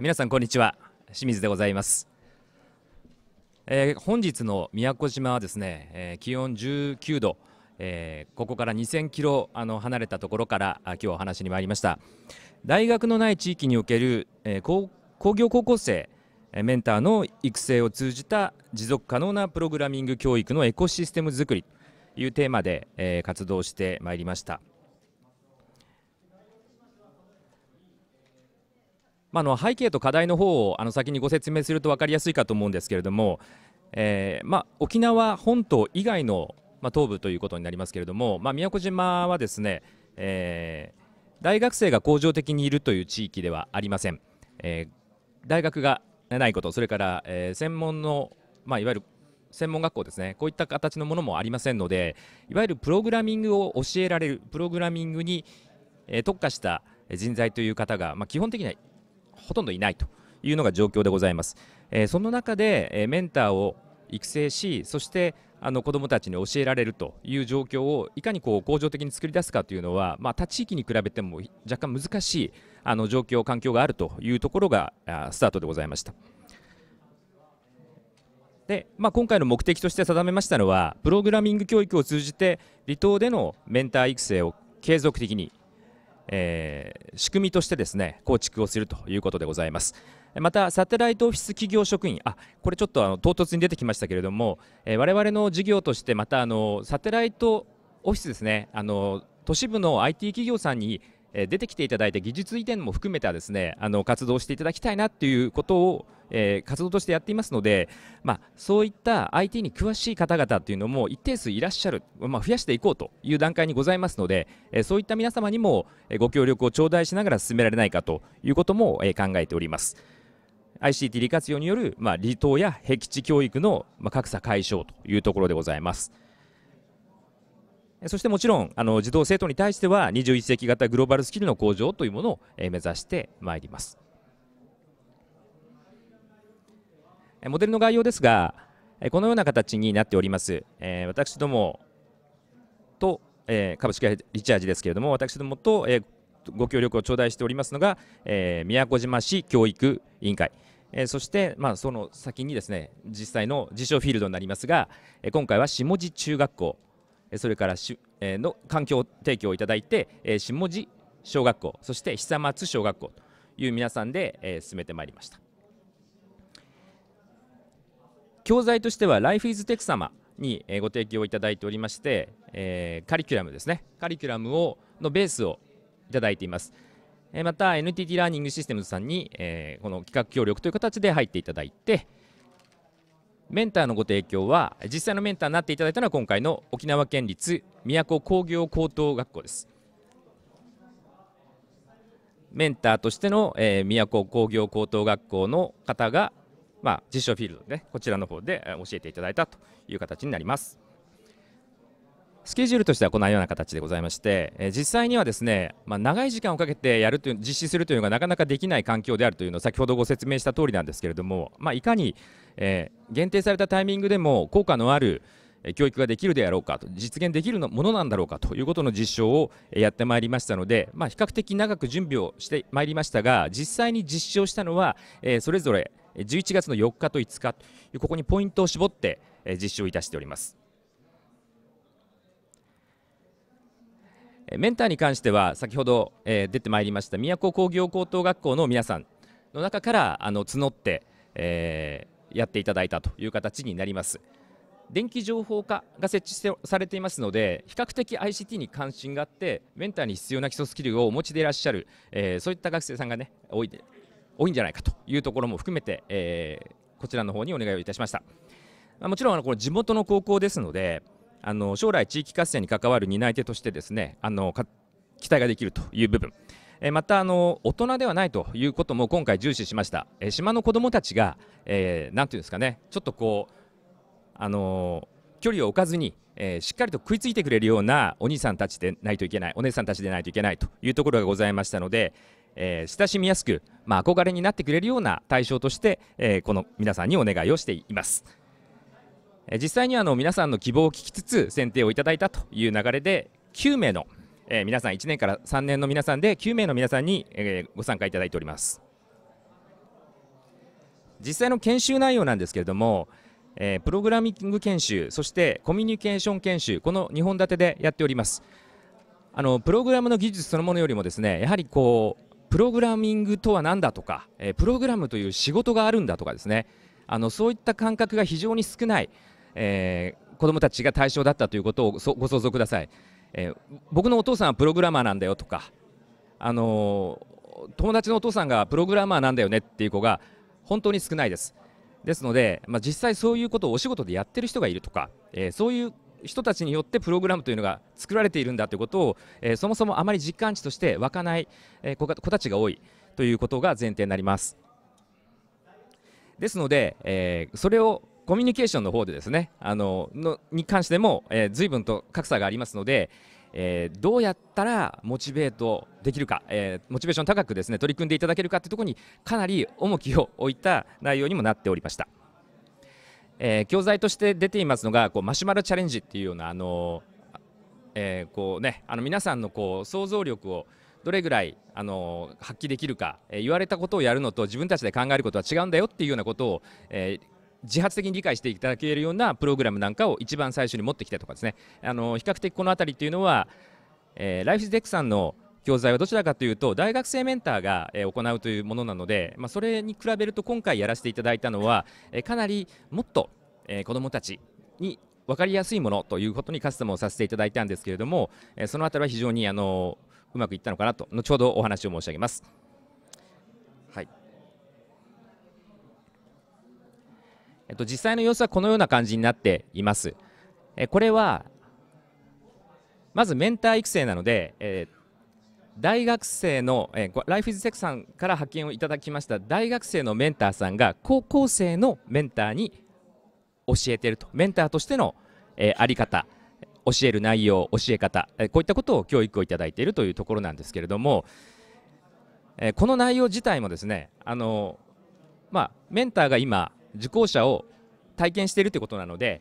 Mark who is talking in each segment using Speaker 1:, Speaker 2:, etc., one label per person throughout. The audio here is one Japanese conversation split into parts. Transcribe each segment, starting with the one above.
Speaker 1: 皆さんこんにちは清水でございます、えー、本日の宮古島はですね、えー、気温19度、えー、ここから2000キロあの離れたところから今日お話に参りました大学のない地域における、えー、工業高校生メンターの育成を通じた持続可能なプログラミング教育のエコシステムづくりというテーマで、え活動してまいりました。まあ、の背景と課題の方をあの先にご説明すると分かりやすいかと思うんですけれども、えー、ま沖縄本島以外の、ま東部ということになりますけれども、ま宮古島はですね、えー、大学生が恒常的にいるという地域ではありません、えー、大学がないことそれから、え専門の、まあ、いわゆる専門学校ですねこういった形のものもありませんのでいわゆるプログラミングを教えられるプログラミングに、え特化した人材という方が、まあ、基本的にはほとんどいないというのが状況でございます。えその中で、えメンターを育成しそしてあの子どもたちに教えられるという状況をいかにこう向上的に作り出すかというのは、まあ、他地域に比べても若干難しいあの状況、環境があるというところがスタートでございました。でまあ、今回の目的として定めましたのはプログラミング教育を通じて離島でのメンター育成を継続的にえー、仕組みとしてですね構築をするということでございますまたサテライトオフィス企業職員あこれちょっとあの唐突に出てきましたけれども、えー、我々の事業としてまたあのサテライトオフィスですねあの都市部の IT 企業さんにえ出てきていただいて技術移転も含めたですねあの活動していただきたいなということを、えー、活動としてやっていますので、まあ、そういった IT に詳しい方々というのも一定数いらっしゃる、まあ、増やしていこうという段階にございますので、えそういった皆様にもご協力を頂戴しながら進められないかということも、え考えております。ICT 利活用による、まあ、離島や僻地教育の、ま格差解消というところでございます。そしてもちろんあの児童生徒に対しては21世紀型グローバルスキルの向上というものを目指してまいります。モデルの概要ですがこのような形になっております。私どもと株式会社リチャージですけれども私どもとご協力を頂戴しておりますのが宮古島市教育委員会。えそして、まあ、その先にですね実際の自称フィールドになりますが、え今回は下地中学校それからし、えの環境提供をいただいて、え下地小学校そして久松小学校という皆さんで、え進めてまいりました教材としては Life is Tech 様にご提供いただいておりまして、えカリキュラムですねカリキュラムをのベースをいただいていますまた NTT ラーニングシステムズさんに、えこの企画協力という形で入っていただいて、メンターのご提供は実際のメンターになっていただいたのは今回の沖縄県立宮古工業高等学校ですメンターとしての、えー、宮古工業高等学校の方が、まあ、実証フィールドで、ね、こちらの方で教えていただいたという形になります。スケジュールとしてはこのような形でございまして、え実際にはですね、まあ、長い時間をかけてやるという実施するというのがなかなかできない環境であるというのを先ほどご説明した通りなんですけれども、まあ、いかに、えー、限定されたタイミングでも効果のある教育ができるであろうかと実現できるものなんだろうかということの実証をやってまいりましたので、まあ、比較的長く準備をしてまいりましたが実際に実証したのは、えー、それぞれ11月の4日と5日というここにポイントを絞って実証いたしております。メンターに関しては先ほど、えー、出てまいりました宮古工業高等学校の皆さんの中からあの募って、えー、やっていただいたという形になります。電気情報化が設置されていますので比較的 ICT に関心があってメンターに必要な基礎スキルをお持ちでいらっしゃる、えー、そういった学生さんがね多い多いんじゃないかというところも含めて、えー、こちらの方にお願いをいたしました。もちろんあのこの地元の高校ですのであの将来地域活性に関わる担い手としてですねあの期待ができるという部分えまたあの大人ではないということも今回重視しました、え島の子どもたちが何、えー、ていうんですかねちょっとこうあの距離を置かずに、えー、しっかりと食いついてくれるようなお兄さんたちでないといけないお姉さんたちでないといけないというところがございましたので、えー、親しみやすく、まあ、憧れになってくれるような対象として、えこの皆さんにお願いをしています。実際にあの皆さんの希望を聞きつつ選定をいただいたという流れで9名の、えー、皆さん1年から3年の皆さんで9名の皆さんに、えー、ご参加いただいております実際の研修内容なんですけれども、えー、プログラミング研修そしてコミュニケーション研修この2本立てでやっておりますあのプログラムの技術そのものよりもですねやはりこうプログラミングとは何だとか、えプログラムという仕事があるんだとかですねあのそういった感覚が非常に少ないえー、子どもたちが対象だったということをご想像ください、えー、僕のお父さんはプログラマーなんだよとか、あのー、友達のお父さんがプログラマーなんだよねっていう子が本当に少ないですですので、まあ、実際そういうことをお仕事でやってる人がいるとか、えー、そういう人たちによってプログラムというのが作られているんだということを、えー、そもそもあまり実感値として湧かない、えー、子たちが多いということが前提になります。ですので、えー、それをコミュニケーションの方でですねあののに関しても、えー、随分と格差がありますので、えー、どうやったらモチベートできるか、えー、モチベーション高くですね取り組んでいただけるかというところにかなり重きを置いた内容にもなっておりました。えー、教材として出ていますのがこうマシュマロチャレンジっていうようなあの、えー、こうね、あの皆さんのこう想像力をどれぐらいあの発揮できるか、えー、言われたことをやるのと自分たちで考えることは違うんだよっていうようなことを、えー、自発的に理解していただけるようなプログラムなんかを一番最初に持ってきてとかですねあの比較的この辺りっていうのは、えー、ライフィズデックさんの教材はどちらかというと大学生メンターが行うというものなので、まあ、それに比べると今回やらせていただいたのはかなりもっと子どもたちに分かりやすいものということにカスタムをさせていただいたんですけれどもその辺りは非常にあのうまくいったのかなと後ほどお話を申し上げます。はいえっと、実際の様子はこのような感じになっています。えこれはまずメンター育成なので、え大学生の、えー、ライフイズセクさんから派遣をいただきました大学生のメンターさんが高校生のメンターに教えているとメンターとしての、えー、あり方教える内容教え方、えー、こういったことを教育をいただいているというところなんですけれども、えー、この内容自体もですねあの、まあ、メンターが今受講者を体験しているということなので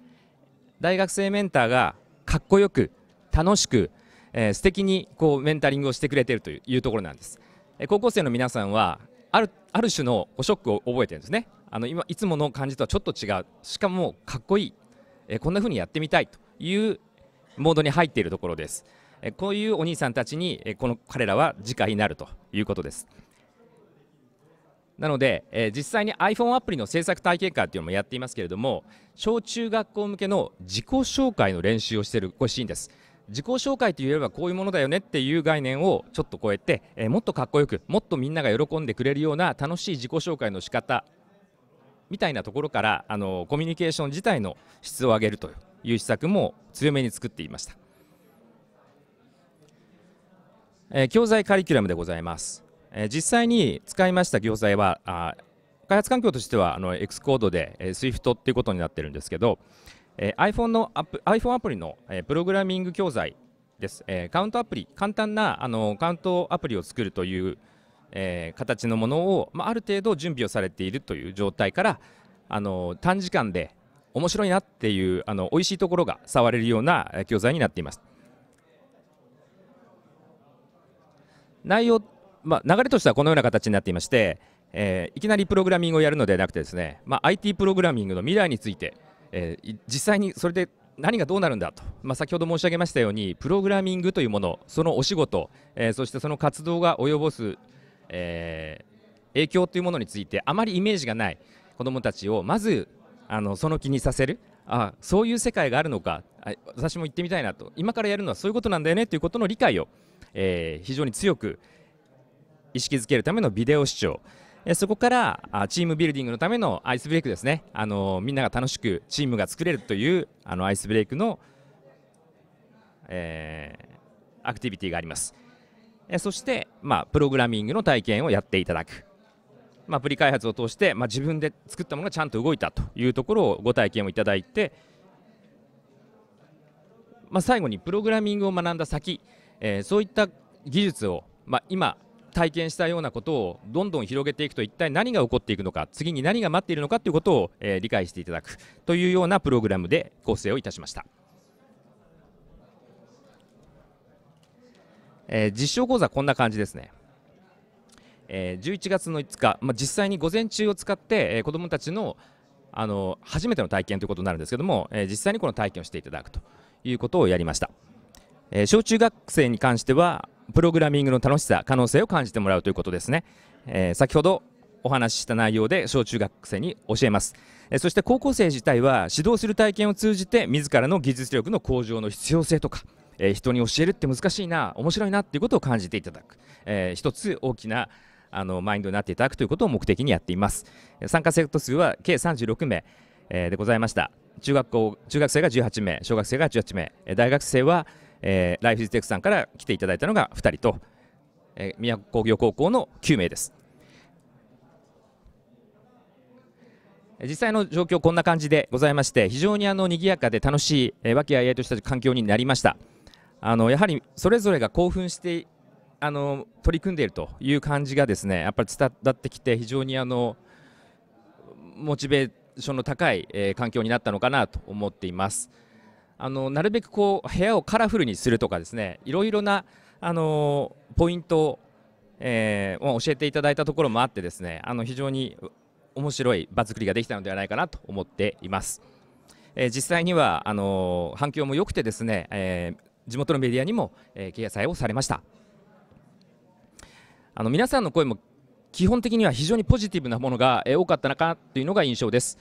Speaker 1: 大学生メンターがかっこよく楽しく、えー、素敵にこうメンタリングをしてくれているというところなんです、えー、高校生の皆さんはあるある種のショックを覚えてるんですねあの今いつもの感じとはちょっと違うしかもかっこいい、えー、こんな風にやってみたいというモードに入っているところです、えこういうお兄さんたちに、えこの彼らは次回になるということですなので、えー、実際に iPhone アプリの制作体験会っていうのもやっていますけれども小中学校向けの自己紹介の練習をしているこれシーンです自己紹介といえばこういうものだよねっていう概念をちょっと超えて、えー、もっとかっこよくもっとみんなが喜んでくれるような楽しい自己紹介の仕方みたいなところからあのコミュニケーション自体の質を上げるという施策も強めに作っていました、えー、教材カリキュラムでございますえ実際に使いました教材はあ開発環境としてはあの X コードで、え Swift っていうことになってるんですけど、え iPhone のアプ iPhone アプリの、えプログラミング教材です、えカウントアプリ簡単なあのカウントアプリを作るという、え形のものを、まある程度準備をされているという状態からあの短時間で面白いなっていうあの美味しいところが触れるような教材になっています。内容まあ、流れとしてはこのような形になっていまして、えー、いきなりプログラミングをやるのではなくてですね、まあ、IT プログラミングの未来について、えー、実際にそれで何がどうなるんだと、まあ、先ほど申し上げましたようにプログラミングというものそのお仕事、えー、そしてその活動が及ぼす、えー、影響というものについてあまりイメージがない子どもたちをまずあのその気にさせるあそういう世界があるのか私も行ってみたいなと今からやるのはそういうことなんだよねということの理解を、えー、非常に強く、意識づけるためのビデオ視聴そこからチームビルディングのためのアイスブレイクですねあのみんなが楽しくチームが作れるというあのアイスブレイクの、えー、アクティビティがありますそして、まあ、プログラミングの体験をやっていただく、まあ、プリ開発を通して、まあ、自分で作ったものがちゃんと動いたというところをご体験をいただいて、まあ、最後にプログラミングを学んだ先、えー、そういった技術を、まあ、今体験したようなことをどんどん広げていくと一体何が起こっていくのか次に何が待っているのかということを、えー、理解していただくというようなプログラムで構成をいたしました、えー、実証講座こんな感じですね、えー、11月の5日、まあ、実際に午前中を使って、えー、子どもたちのあの初めての体験ということになるんですけども、えー、実際にこの体験をしていただくということをやりました。えー、小中学生に関してはプログラミングの楽しさ可能性を感じてもらうということですね、えー、先ほどお話しした内容で小中学生に教えます、えー、そして高校生自体は指導する体験を通じて自らの技術力の向上の必要性とか、えー、人に教えるって難しいな面白いなっていうことを感じていただく、えー、一つ大きなあのマインドになっていただくということを目的にやっています参加生徒数は計36名、えー、でございました中学校中学生が18名小学生が18名大学生はえー、ライフイズテクさんから来ていただいたのが2人と、えー、宮古工業高校の9名です実際の状況こんな感じでございまして非常にあの賑やかで楽しい、えー、和気あいあいとした環境になりましたあのやはりそれぞれが興奮してあの取り組んでいるという感じがですねやっぱり伝わってきて非常にあのモチベーションの高い、えー、環境になったのかなと思っています。あのなるべくこう部屋をカラフルにするとかですねいろいろなあのポイントを、えー教えていただいたところもあってですねあの非常に面白い場作りができたのではないかなと思っています。えー、実際にはあの反響も良くてですね、えー、地元のメディアにも、えー、掲載をされました。あの皆さんの声も基本的には非常にポジティブなものが多かったなかというのが印象です。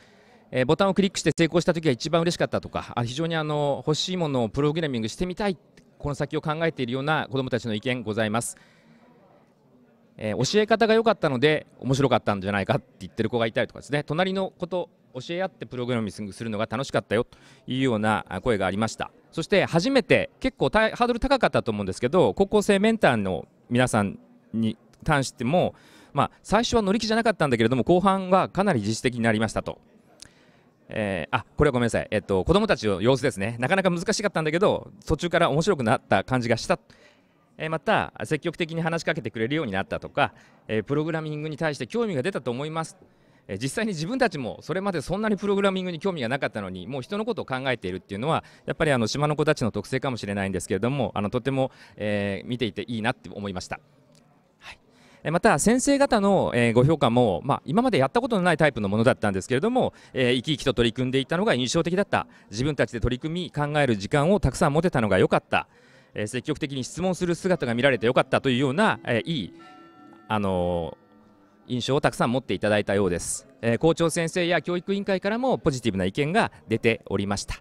Speaker 1: えー、ボタンをクリックして成功した時が一番嬉しかったとかあ非常にあの欲しいものをプログラミングしてみたいこの先を考えているような子どもたちの意見ございます、えー、教え方が良かったので面白かったんじゃないかって言ってる子がいたりとかですね隣のこと教え合ってプログラミングするのが楽しかったよというような声がありましたそして初めて結構ハードル高かったと思うんですけど高校生メンターの皆さんに関しても、まあ、最初は乗り気じゃなかったんだけれども後半はかなり自主的になりましたとえー、あこれはごめんなさい、えっと、子供たちの様子ですねなかなか難しかったんだけど途中から面白くなった感じがした、えー、また積極的に話しかけてくれるようになったとか、えー、プログラミングに対して興味が出たと思います、え実際に自分たちもそれまでそんなにプログラミングに興味がなかったのにもう人のことを考えているっていうのはやっぱりあの島の子たちの特性かもしれないんですけれどもあのとても、え見ていていいなって思いました。また先生方のご評価も、まあ、今までやったことのないタイプのものだったんですけれども、えー、生き生きと取り組んでいたのが印象的だった自分たちで取り組み考える時間をたくさん持てたのが良かった、えー、積極的に質問する姿が見られて良かったというような、えー、いい、あの印象をたくさん持っていただいたようです、え校長先生や教育委員会からもポジティブな意見が出ておりました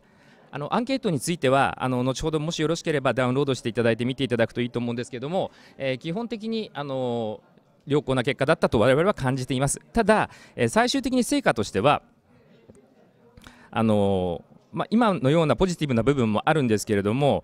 Speaker 1: あのアンケートについてはあの後ほどもしよろしければダウンロードしていただいて見ていただくといいと思うんですけども、えー、基本的にあの良好な結果だったと我々は感じていますただ、え最終的に成果としてはあのまあ、今のようなポジティブな部分もあるんですけれども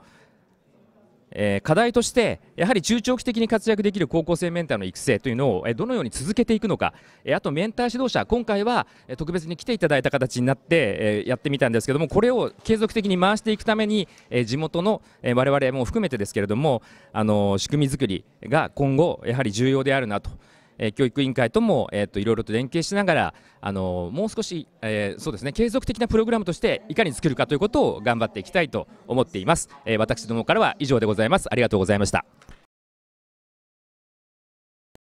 Speaker 1: えー、課題としてやはり中長期的に活躍できる高校生メンターの育成というのを、えどのように続けていくのか、えあとメンター指導者今回は特別に来ていただいた形になって、えやってみたんですけどもこれを継続的に回していくために、え地元の、え我々も含めてですけれども、あの仕組み作りが今後やはり重要であるなと。え教育委員会とも、えーと、といろいろと連携しながら、あのもう少し、えー、そうですね、継続的なプログラムとしていかに作るかということを頑張っていきたいと思っています。えー、私どもからは以上でございます。ありがとうございました。